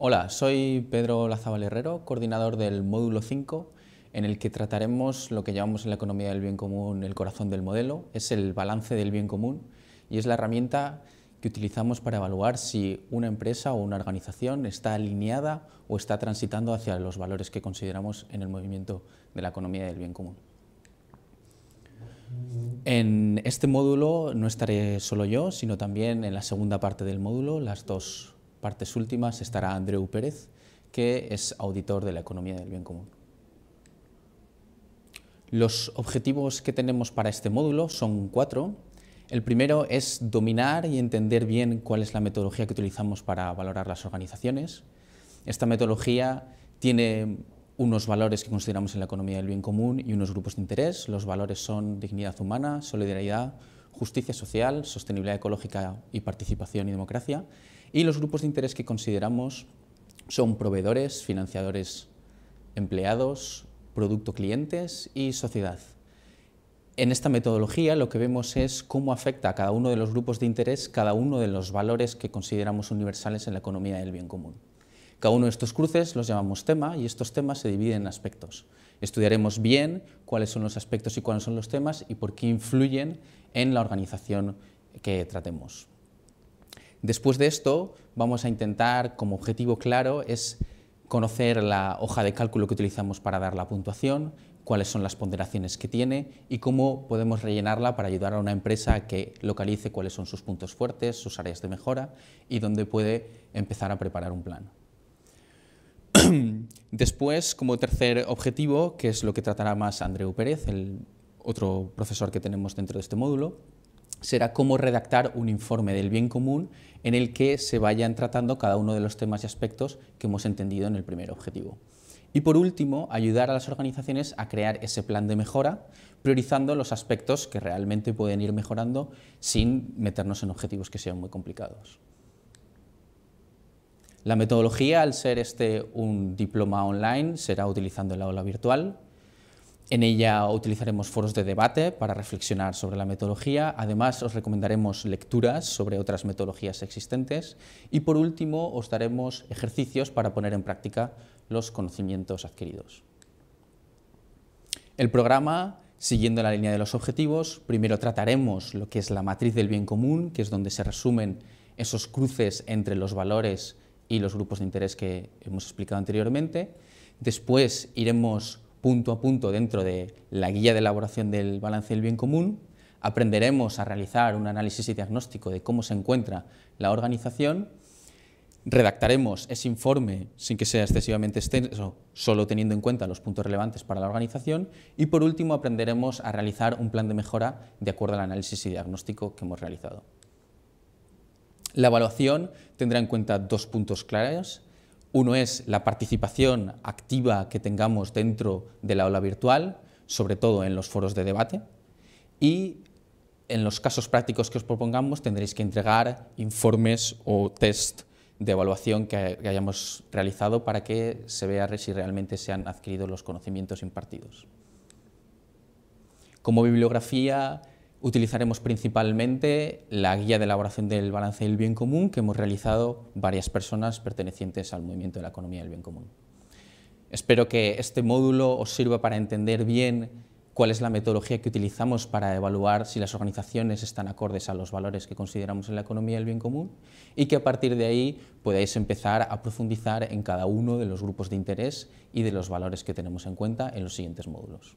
Hola, soy Pedro Lazabal Herrero, coordinador del módulo 5, en el que trataremos lo que llamamos en la economía del bien común el corazón del modelo, es el balance del bien común y es la herramienta que utilizamos para evaluar si una empresa o una organización está alineada o está transitando hacia los valores que consideramos en el movimiento de la economía del bien común. En este módulo no estaré solo yo, sino también en la segunda parte del módulo, las dos partes últimas estará Andreu Pérez, que es auditor de la economía del bien común. Los objetivos que tenemos para este módulo son cuatro. El primero es dominar y entender bien cuál es la metodología que utilizamos para valorar las organizaciones. Esta metodología tiene unos valores que consideramos en la economía del bien común y unos grupos de interés. Los valores son dignidad humana, solidaridad, justicia social, sostenibilidad ecológica y participación y democracia. Y los grupos de interés que consideramos son proveedores, financiadores, empleados, producto clientes y sociedad. En esta metodología lo que vemos es cómo afecta a cada uno de los grupos de interés cada uno de los valores que consideramos universales en la economía del bien común. Cada uno de estos cruces los llamamos tema y estos temas se dividen en aspectos. Estudiaremos bien cuáles son los aspectos y cuáles son los temas y por qué influyen en la organización que tratemos. Después de esto, vamos a intentar, como objetivo claro, es conocer la hoja de cálculo que utilizamos para dar la puntuación, cuáles son las ponderaciones que tiene y cómo podemos rellenarla para ayudar a una empresa que localice cuáles son sus puntos fuertes, sus áreas de mejora y dónde puede empezar a preparar un plan. Después, como tercer objetivo, que es lo que tratará más Andreu Pérez, el otro profesor que tenemos dentro de este módulo, será cómo redactar un informe del bien común en el que se vayan tratando cada uno de los temas y aspectos que hemos entendido en el primer objetivo. Y por último, ayudar a las organizaciones a crear ese plan de mejora, priorizando los aspectos que realmente pueden ir mejorando sin meternos en objetivos que sean muy complicados. La metodología, al ser este un diploma online, será utilizando la aula virtual. En ella utilizaremos foros de debate para reflexionar sobre la metodología. Además, os recomendaremos lecturas sobre otras metodologías existentes. Y por último, os daremos ejercicios para poner en práctica los conocimientos adquiridos. El programa Siguiendo la línea de los objetivos, primero trataremos lo que es la matriz del bien común, que es donde se resumen esos cruces entre los valores y los grupos de interés que hemos explicado anteriormente. Después iremos punto a punto dentro de la guía de elaboración del balance del bien común. Aprenderemos a realizar un análisis y diagnóstico de cómo se encuentra la organización. Redactaremos ese informe sin que sea excesivamente extenso, solo teniendo en cuenta los puntos relevantes para la organización. Y por último, aprenderemos a realizar un plan de mejora de acuerdo al análisis y diagnóstico que hemos realizado. La evaluación tendrá en cuenta dos puntos claves, Uno es la participación activa que tengamos dentro de la aula virtual, sobre todo en los foros de debate, y en los casos prácticos que os propongamos tendréis que entregar informes o test de evaluación que hayamos realizado para que se vea si realmente se han adquirido los conocimientos impartidos. Como bibliografía Utilizaremos principalmente la guía de elaboración del balance del bien común que hemos realizado varias personas pertenecientes al movimiento de la economía del bien común. Espero que este módulo os sirva para entender bien cuál es la metodología que utilizamos para evaluar si las organizaciones están acordes a los valores que consideramos en la economía del bien común y que a partir de ahí podáis empezar a profundizar en cada uno de los grupos de interés y de los valores que tenemos en cuenta en los siguientes módulos.